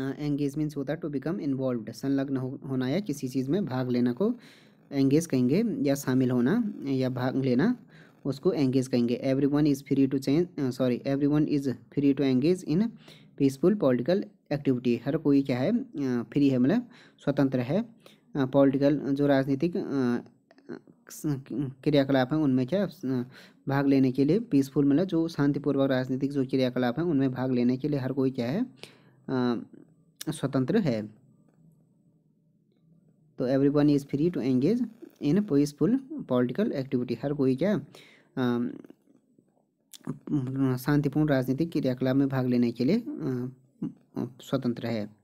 engage means होता है to become involve संलग्न होना या किसी चीज़ में भाग लेना को एंगेज कहेंगे या शामिल होना या भाग लेना उसको एंगेज कहेंगे everyone is free to change sorry everyone is free to engage in peaceful political activity हर कोई क्या है फ्री है मतलब स्वतंत्र है पॉलिटिकल जो राजनीतिक क्रियाकलाप हैं उनमें क्या भाग लेने के लिए पीसफुल मतलब जो शांतिपूर्वक राजनीतिक जो क्रियाकलाप हैं उनमें भाग लेने के लिए हर कोई क्या है स्वतंत्र है तो everyone is free to engage in peaceful political activity हर कोई क्या शांतिपूर्ण राजनीतिक क्रियाकलाप में भाग लेने के लिए स्वतंत्र है